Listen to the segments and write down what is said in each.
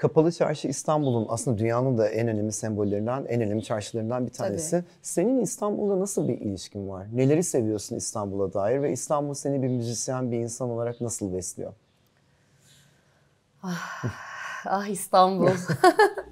Kapalı Çarşı İstanbul'un aslında dünyanın da en önemli sembollerinden, en önemli çarşılarından bir tanesi. Tabii. Senin İstanbul'la nasıl bir ilişkin var? Neleri seviyorsun İstanbul'a dair ve İstanbul seni bir müzisyen, bir insan olarak nasıl besliyor? Ah, ah İstanbul.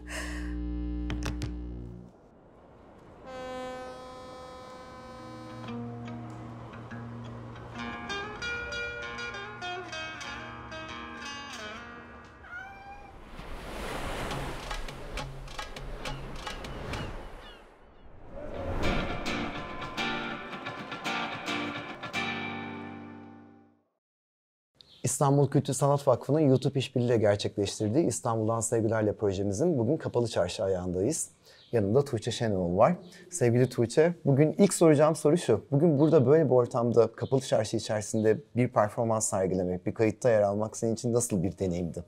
İstanbul Kültür Sanat Vakfı'nın YouTube işbirliğiyle gerçekleştirdiği İstanbul'dan Sevgilerle projemizin bugün Kapalı Çarşı ayağındayız. Yanında Tuğçe Şenol var. Sevgili Tuğçe, bugün ilk soracağım soru şu. Bugün burada böyle bir ortamda Kapalı Çarşı içerisinde bir performans sergilemek, bir kayıtta yer almak senin için nasıl bir deneyimdi?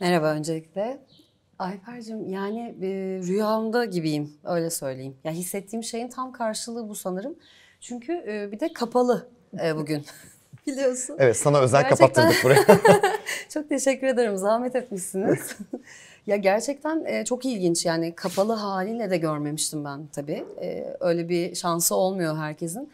Merhaba öncelikle. Ayfer'cim yani e, rüyamda gibiyim öyle söyleyeyim. Ya yani hissettiğim şeyin tam karşılığı bu sanırım. Çünkü e, bir de kapalı e, bugün. biliyorsun. Evet sana özel gerçekten... kapattırdık buraya. çok teşekkür ederim zahmet etmişsiniz. ya gerçekten e, çok ilginç yani kapalı haliyle de görmemiştim ben tabii. E, öyle bir şansı olmuyor herkesin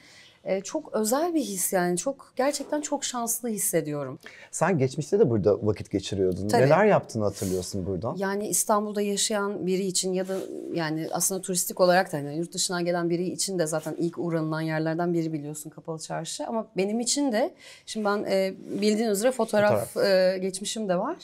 e, çok özel bir his yani çok gerçekten çok şanslı hissediyorum. Sen geçmişte de burada vakit geçiriyordun. Tabii. Neler yaptığını hatırlıyorsun buradan? Yani İstanbul'da yaşayan biri için ya da yani aslında turistik olarak da yani yurt dışından gelen biri için de zaten ilk uğranılan yerlerden biri biliyorsun Kapalı Çarşı ama benim için de şimdi ben e, bildiğin üzere fotoğraf, fotoğraf. E, geçmişim de var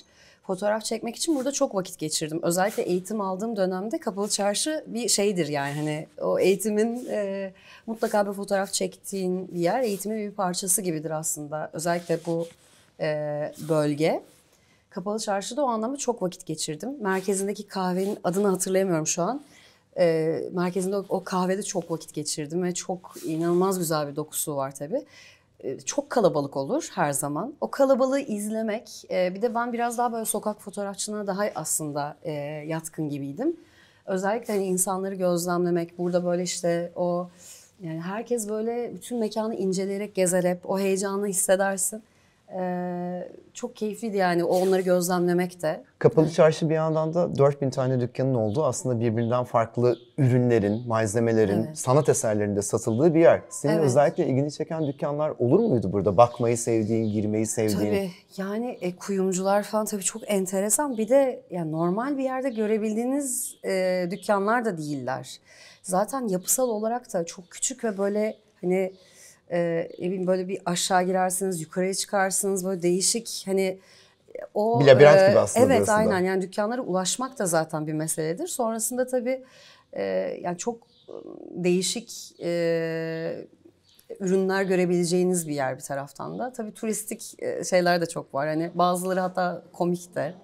fotoğraf çekmek için burada çok vakit geçirdim. Özellikle eğitim aldığım dönemde kapalı çarşı bir şeydir yani hani o eğitimin e, mutlaka bir fotoğraf çektiğin bir yer eğitimin bir parçası gibidir aslında. Özellikle bu e, bölge. Kapalı çarşıda o anlamda çok vakit geçirdim. Merkezindeki kahvenin adını hatırlayamıyorum şu an. E, merkezinde o, o kahvede çok vakit geçirdim ve çok inanılmaz güzel bir dokusu var tabii. E, çok kalabalık olur her zaman. O kalabalığı izlemek, e, bir de ben biraz daha böyle sokak fotoğrafçılığına daha aslında e, yatkın gibiydim. Özellikle hani insanları gözlemlemek, burada böyle işte o yani herkes böyle bütün mekanı inceleyerek gezer o heyecanı hissedersin. Ee, çok keyifliydi yani onları gözlemlemek de. Kapalı çarşı bir yandan da 4000 tane dükkanın olduğu aslında birbirinden farklı ürünlerin, malzemelerin, evet. sanat eserlerinde satıldığı bir yer. Senin evet. özellikle ilgini çeken dükkanlar olur muydu burada? Bakmayı sevdiğin, girmeyi sevdiğin. Tabii yani e, kuyumcular falan tabii çok enteresan. Bir de yani normal bir yerde görebildiğiniz e, dükkanlar da değiller. Zaten yapısal olarak da çok küçük ve böyle hani e, böyle bir aşağı girersiniz, yukarıya çıkarsınız böyle değişik hani o bir labirent e, gibi aslında. Evet aslında. aynen yani dükkanlara ulaşmak da zaten bir meseledir. Sonrasında tabii e, yani çok değişik e, ürünler görebileceğiniz bir yer bir taraftan da. Tabii turistik e, şeyler de çok var. Hani bazıları hatta komik de.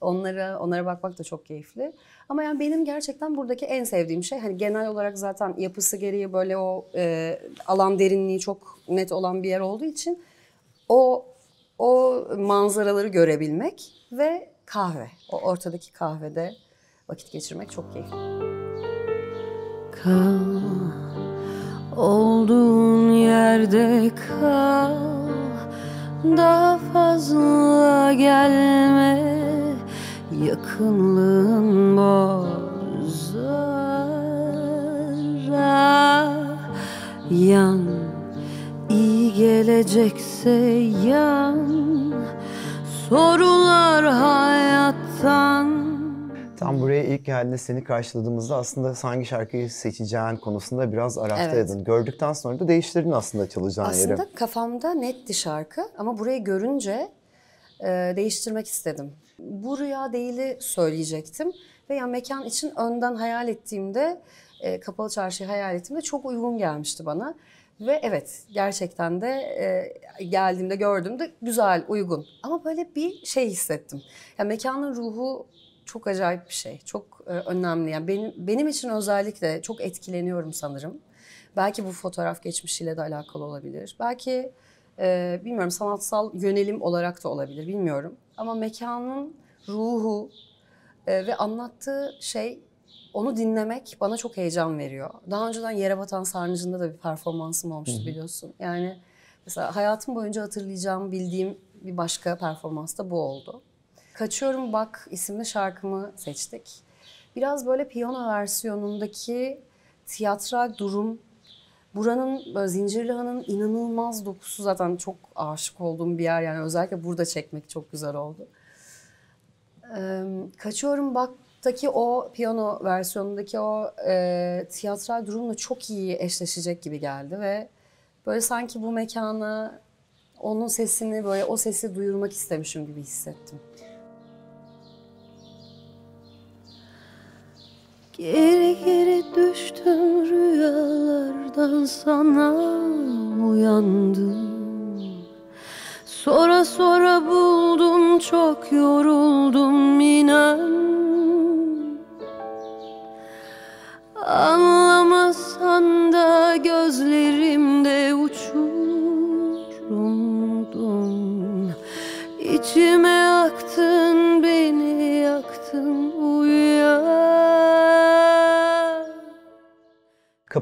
Onlara onlara bakmak da çok keyifli. Ama yani benim gerçekten buradaki en sevdiğim şey hani genel olarak zaten yapısı gereği böyle o e, alan derinliği çok net olan bir yer olduğu için o o manzaraları görebilmek ve kahve. O ortadaki kahvede vakit geçirmek çok keyifli. Kal, olduğun yerde kal, daha fazla gelme yakınlığın bozara yan iyi gelecekse yan sorular hayattan Tam buraya ilk geldiğinde seni karşıladığımızda aslında hangi şarkıyı seçeceğin konusunda biraz araştırdın. Evet. Gördükten sonra da değiştirdin aslında çalacağın aslında yeri. Aslında kafamda netti şarkı ama burayı görünce e, değiştirmek istedim. Bu rüya değili söyleyecektim ve yani mekan için önden hayal ettiğimde e, kapalı çarşıyı hayal ettiğimde çok uygun gelmişti bana. Ve evet gerçekten de e, geldiğimde gördüğümde güzel, uygun. Ama böyle bir şey hissettim. Yani mekanın ruhu çok acayip bir şey. Çok e, önemli. Yani benim, benim için özellikle çok etkileniyorum sanırım. Belki bu fotoğraf geçmişiyle de alakalı olabilir. Belki e, bilmiyorum sanatsal yönelim olarak da olabilir bilmiyorum. Ama mekanın ruhu e, ve anlattığı şey onu dinlemek bana çok heyecan veriyor. Daha önceden Yere Batan Sarnıcı'nda da bir performansım olmuştu Hı-hı. biliyorsun. Yani mesela hayatım boyunca hatırlayacağım bildiğim bir başka performans da bu oldu. Kaçıyorum Bak isimli şarkımı seçtik. Biraz böyle piyano versiyonundaki tiyatral durum Buranın e, Zincirlihan'ın inanılmaz dokusu zaten çok aşık olduğum bir yer yani özellikle burada çekmek çok güzel oldu. Ee, Kaçıyorum Bak'taki o piyano versiyonundaki o e, tiyatral durumla çok iyi eşleşecek gibi geldi ve böyle sanki bu mekana onun sesini böyle o sesi duyurmak istemişim gibi hissettim. Geri geri düştüm rüyalardan sana uyandım Sonra sonra buldum çok yoruldum inan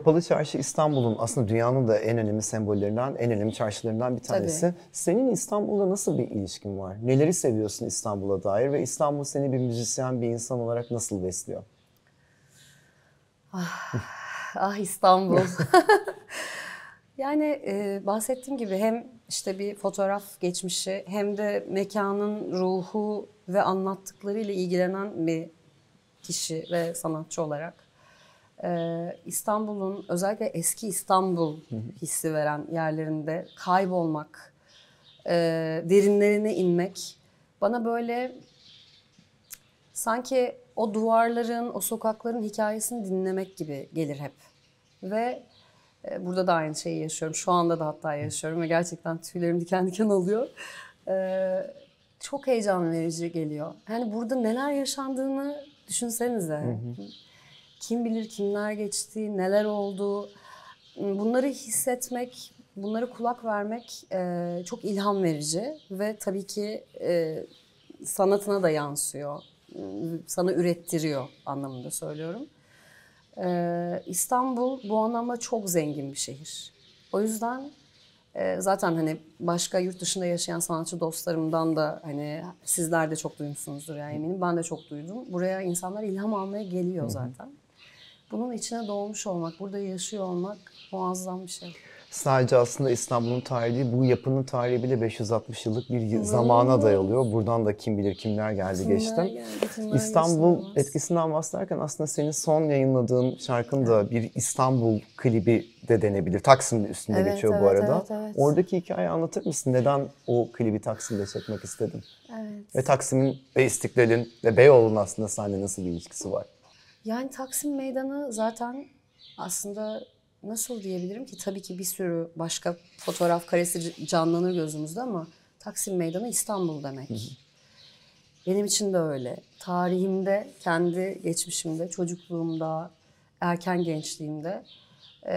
Kapalı Çarşı İstanbul'un aslında dünyanın da en önemli sembollerinden, en önemli çarşılarından bir tanesi. Tabii. Senin İstanbul'la nasıl bir ilişkin var? Neleri seviyorsun İstanbul'a dair ve İstanbul seni bir müzisyen, bir insan olarak nasıl besliyor? Ah, ah İstanbul. yani e, bahsettiğim gibi hem işte bir fotoğraf geçmişi hem de mekanın ruhu ve anlattıklarıyla ilgilenen bir kişi ve sanatçı olarak ee, İstanbul'un özellikle eski İstanbul hissi veren yerlerinde kaybolmak, e, derinlerine inmek bana böyle sanki o duvarların, o sokakların hikayesini dinlemek gibi gelir hep. Ve e, burada da aynı şeyi yaşıyorum. Şu anda da hatta yaşıyorum ve gerçekten tüylerim diken diken oluyor. Ee, çok heyecan verici geliyor. Hani burada neler yaşandığını düşünsenize. Hı hı. Kim bilir kimler geçti, neler oldu. Bunları hissetmek, bunları kulak vermek e, çok ilham verici ve tabii ki e, sanatına da yansıyor. Sana ürettiriyor anlamında söylüyorum. E, İstanbul bu anlamda çok zengin bir şehir. O yüzden e, zaten hani başka yurt dışında yaşayan sanatçı dostlarımdan da hani sizler de çok duymuşsunuzdur yani eminim. Ben de çok duydum. Buraya insanlar ilham almaya geliyor zaten bunun içine doğmuş olmak, burada yaşıyor olmak muazzam bir şey. Sadece aslında İstanbul'un tarihi bu yapının tarihi bile 560 yıllık bir zamana dayalıyor. Buradan da kim bilir kimler geldi kimler geçti. Geldi, kimler İstanbul geçti, etkisinden bahsederken aslında senin son yayınladığın şarkın da bir İstanbul klibi de denebilir. Taksim üstünde evet, geçiyor evet, bu arada. Evet, evet. Oradaki hikayeyi anlatır mısın? Neden o klibi Taksim'de çekmek istedin? Evet. Ve Taksim'in ve İstiklal'in ve Beyoğlu'nun aslında sahne nasıl bir ilişkisi var? Yani Taksim Meydanı zaten aslında nasıl diyebilirim ki tabii ki bir sürü başka fotoğraf karesi canlanır gözümüzde ama Taksim Meydanı İstanbul demek. Hı hı. Benim için de öyle. Tarihimde, kendi geçmişimde, çocukluğumda, erken gençliğimde e,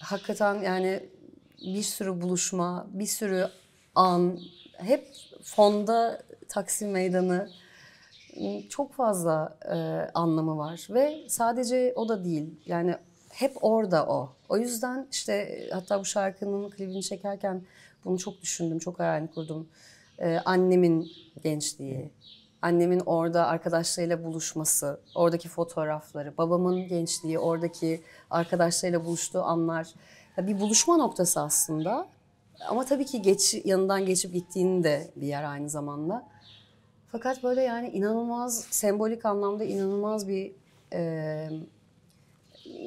hakikaten yani bir sürü buluşma, bir sürü an hep fonda Taksim Meydanı çok fazla e, anlamı var ve sadece o da değil yani hep orada o. O yüzden işte e, hatta bu şarkının klibini çekerken bunu çok düşündüm, çok hayalini kurdum. Ee, annemin gençliği, annemin orada arkadaşlarıyla buluşması, oradaki fotoğrafları, babamın gençliği, oradaki arkadaşlarıyla buluştuğu anlar. bir buluşma noktası aslında. Ama tabii ki geç, yanından geçip gittiğini de bir yer aynı zamanda. Fakat böyle yani inanılmaz sembolik anlamda inanılmaz bir e,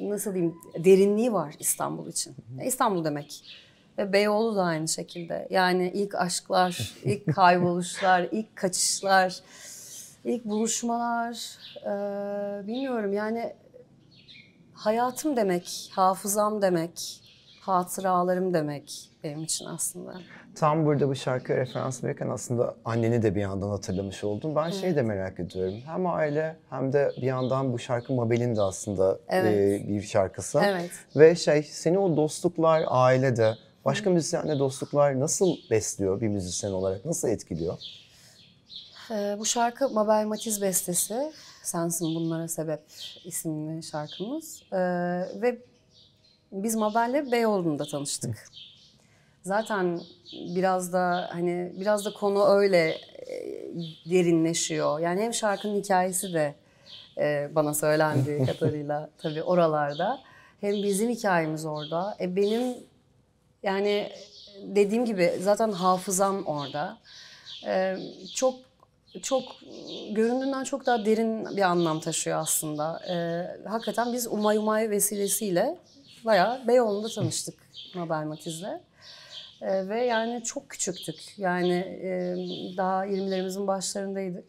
nasıl diyeyim derinliği var İstanbul için. İstanbul demek. Ve Beyoğlu da aynı şekilde. Yani ilk aşklar, ilk kayboluşlar, ilk kaçışlar, ilk buluşmalar. E, bilmiyorum yani hayatım demek, hafızam demek hatıralarım demek benim için aslında. Tam burada bu şarkı referans verirken aslında anneni de bir yandan hatırlamış oldum. Ben şeyi de merak ediyorum. Hem aile hem de bir yandan bu şarkı Mabel'in de aslında evet. e, bir şarkısı. Evet. Ve şey seni o dostluklar ailede başka müzisyenle dostluklar nasıl besliyor bir müzisyen olarak? Nasıl etkiliyor? Ee, bu şarkı Mabel Matiz bestesi. Sensin Bunlara Sebep isimli şarkımız. Ee, ve biz Mabel'le Beyoğlu'nda tanıştık. Zaten biraz da hani biraz da konu öyle e, derinleşiyor. Yani hem şarkının hikayesi de e, bana söylendiği kadarıyla tabii oralarda. Hem bizim hikayemiz orada. E, benim yani dediğim gibi zaten hafızam orada. E, çok çok göründüğünden çok daha derin bir anlam taşıyor aslında. E, hakikaten biz Umay Umay vesilesiyle bayağı Beyoğlu'nda tanıştık Mabel Matiz'le. E, ve yani çok küçüktük. Yani e, daha 20'lerimizin başlarındaydık.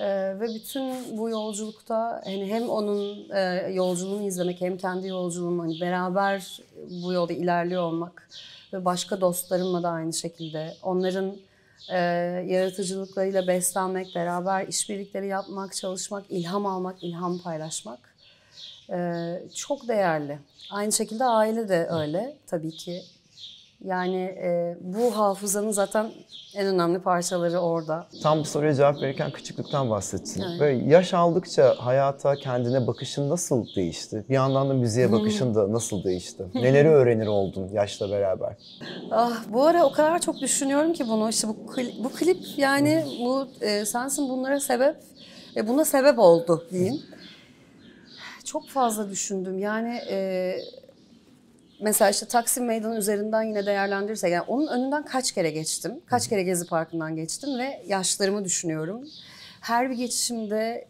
Ee, ve bütün bu yolculukta hani hem onun e, yolculuğunu izlemek hem kendi yolculuğumu hani beraber bu yolda ilerliyor olmak ve başka dostlarımla da aynı şekilde onların e, yaratıcılıklarıyla beslenmek, beraber işbirlikleri yapmak, çalışmak, ilham almak, ilham paylaşmak ee, çok değerli. Aynı şekilde aile de öyle tabii ki. Yani e, bu hafızanın zaten en önemli parçaları orada. Tam bu soruya cevap verirken küçüklükten bahsettin. Evet. Böyle yaş aldıkça hayata, kendine bakışın nasıl değişti? Bir yandan da müziğe bakışın da nasıl değişti? Neleri öğrenir oldun yaşla beraber? Ah, bu ara o kadar çok düşünüyorum ki bunu. İşte bu, klip, bu klip yani bu e, sensin bunlara sebep. E, buna sebep oldu diyeyim çok fazla düşündüm. Yani e, mesela işte Taksim Meydanı üzerinden yine değerlendirirsek yani onun önünden kaç kere geçtim? Kaç kere Gezi Parkı'ndan geçtim ve yaşlarımı düşünüyorum. Her bir geçişimde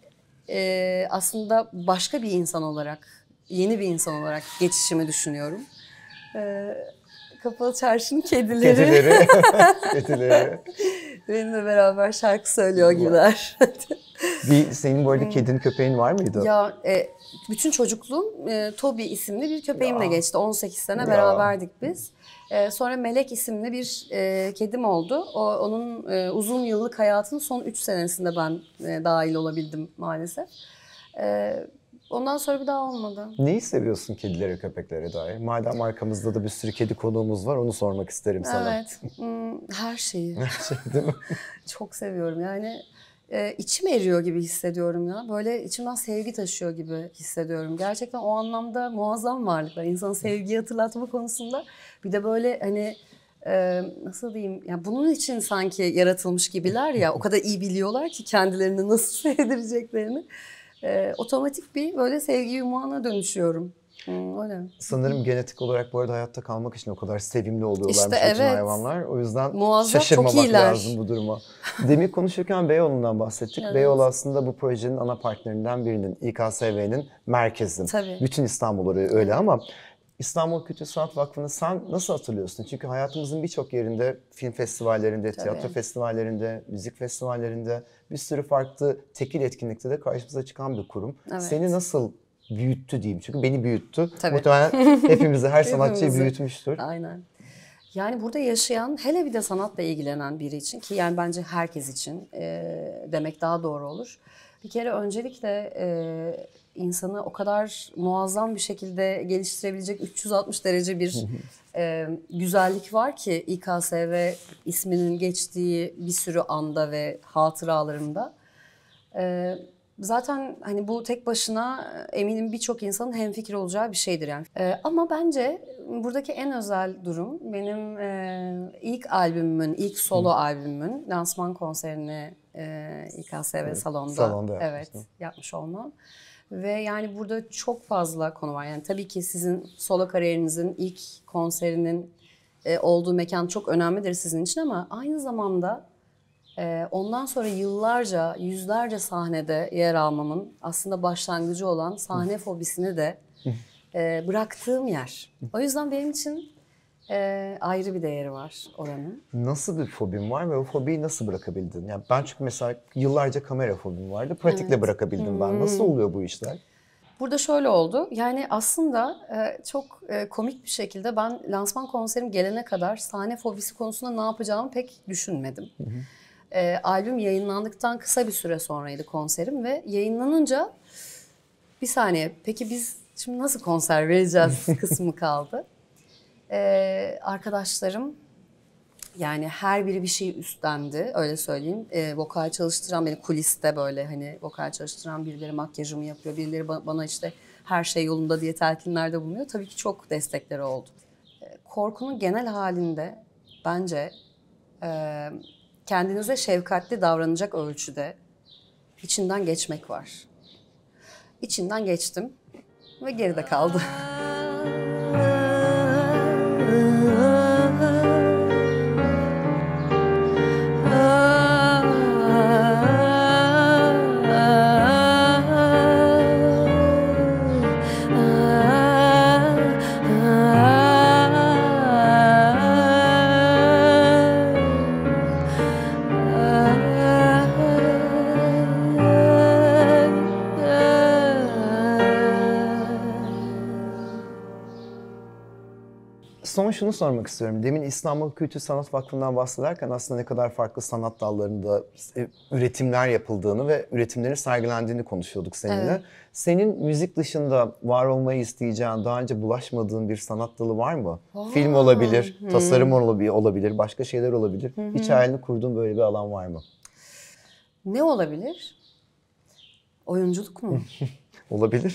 e, aslında başka bir insan olarak, yeni bir insan olarak geçişimi düşünüyorum. E, Kapalı Çarşı'nın kedileri. Kedileri. kedileri. Benimle beraber şarkı söylüyor gibiler. bir senin bu arada kedin köpeğin var mıydı? Ya e, bütün çocukluğum e, Toby isimli bir köpeğimle ya. geçti. 18 sene ya. beraberdik biz. E, sonra Melek isimli bir e, kedim oldu. O, onun e, uzun yıllık hayatının son 3 senesinde ben e, dahil olabildim maalesef. E, Ondan sonra bir daha olmadı. Neyi seviyorsun kedilere, köpeklere dair? Madem arkamızda da bir sürü kedi konuğumuz var onu sormak isterim sana. Evet. Hmm, her şeyi. Her şeyi değil mi? Çok seviyorum yani e, içim eriyor gibi hissediyorum ya. Böyle içimden sevgi taşıyor gibi hissediyorum. Gerçekten o anlamda muazzam varlıklar. İnsan sevgiyi hatırlatma konusunda. Bir de böyle hani e, nasıl diyeyim ya bunun için sanki yaratılmış gibiler ya. O kadar iyi biliyorlar ki kendilerini nasıl sevdireceklerini. E, otomatik bir böyle sevgi yumağına dönüşüyorum öyle. Sanırım genetik olarak bu arada hayatta kalmak için o kadar sevimli oluyorlarmış işte bütün hayvanlar. O yüzden Muazzam, şaşırmamak çok iyiler. lazım bu duruma. Demin konuşurken Beyoğlu'ndan bahsettik. Evet. Beyoğlu aslında bu projenin ana partnerinden birinin, İKSV'nin merkezi. Tabii. Bütün İstanbul orayı öyle ama İstanbul Kültür Sanat Vakfı'nı sen nasıl hatırlıyorsun? Çünkü hayatımızın birçok yerinde film festivallerinde, Tabii. tiyatro festivallerinde, müzik festivallerinde bir sürü farklı tekil etkinlikte de karşımıza çıkan bir kurum. Evet. Seni nasıl büyüttü diyeyim. Çünkü beni büyüttü. Tabii. Muhtemelen hepimizi her sanatçıyı büyütmüştür. Aynen. Yani burada yaşayan hele bir de sanatla ilgilenen biri için ki yani bence herkes için e, demek daha doğru olur. Bir kere öncelikle e, insanı o kadar muazzam bir şekilde geliştirebilecek 360 derece bir e, güzellik var ki İKSV isminin geçtiği bir sürü anda ve hatıralarında. Evet Zaten hani bu tek başına e, eminim birçok insanın hemfikir olacağı bir şeydir yani. Ee, ama bence buradaki en özel durum benim e, ilk albümümün, ilk solo Hı. albümümün lansman konserini e, İKSV evet, salonda, salonda evet yapmış olmam. Ve yani burada çok fazla konu var. Yani tabii ki sizin solo kariyerinizin ilk konserinin e, olduğu mekan çok önemlidir sizin için ama aynı zamanda ee, ondan sonra yıllarca, yüzlerce sahnede yer almamın aslında başlangıcı olan sahne fobisini de e, bıraktığım yer. O yüzden benim için e, ayrı bir değeri var oranın. Nasıl bir fobim var ve o fobiyi nasıl bırakabildin? Yani ben çünkü mesela yıllarca kamera fobim vardı. Pratikle evet. bırakabildim hmm. ben. Nasıl oluyor bu işler? Burada şöyle oldu. Yani aslında e, çok e, komik bir şekilde ben lansman konserim gelene kadar sahne fobisi konusunda ne yapacağımı pek düşünmedim. Hı hı. E, albüm yayınlandıktan kısa bir süre sonraydı konserim ve yayınlanınca bir saniye peki biz şimdi nasıl konser vereceğiz kısmı kaldı. E, arkadaşlarım yani her biri bir şey üstlendi öyle söyleyeyim. E, vokal çalıştıran beni kuliste böyle hani vokal çalıştıran birileri makyajımı yapıyor. Birileri bana işte her şey yolunda diye telkinlerde bulunuyor. Tabii ki çok destekleri oldu. E, korkunun genel halinde bence e, kendinize şefkatli davranacak ölçüde içinden geçmek var. İçinden geçtim ve geride kaldı. şunu sormak istiyorum. Demin İstanbul Kültür Sanat Vakfı'ndan bahsederken aslında ne kadar farklı sanat dallarında e, üretimler yapıldığını ve üretimlerin sergilendiğini konuşuyorduk seninle. Evet. Senin müzik dışında var olmayı isteyeceğin, daha önce bulaşmadığın bir sanat dalı var mı? Aa, Film olabilir, hmm. tasarım olabilir, başka şeyler olabilir. Hmm. Hiç hayalini kurduğun böyle bir alan var mı? Ne olabilir? Oyunculuk mu? olabilir.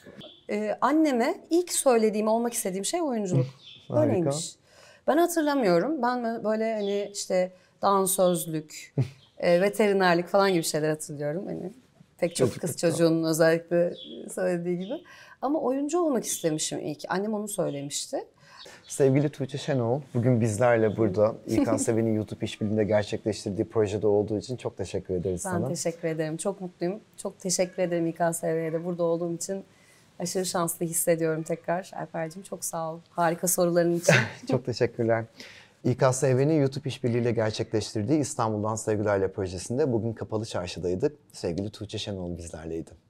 ee, anneme ilk söylediğim, olmak istediğim şey oyunculuk. Harika. Öyleymiş. Ben hatırlamıyorum. Ben böyle hani işte dansözlük, e, veterinerlik falan gibi şeyler hatırlıyorum. Hani pek çok Çocuklukta. kız çocuğunun özellikle söylediği gibi. Ama oyuncu olmak istemişim ilk. Annem onu söylemişti. Sevgili Tuğçe Şenol, bugün bizlerle burada İlkan Seven'in YouTube işbirliğinde gerçekleştirdiği projede olduğu için çok teşekkür ederiz ben sana. Ben teşekkür ederim. Çok mutluyum. Çok teşekkür ederim İlkan Seven'e de burada olduğum için aşırı şanslı hissediyorum tekrar. Alper'cim çok sağ ol. Harika soruların için. çok teşekkürler. İKSV'nin YouTube işbirliğiyle gerçekleştirdiği İstanbul'dan Sevgilerle projesinde bugün Kapalı Çarşı'daydık. Sevgili Tuğçe Şenol bizlerleydi.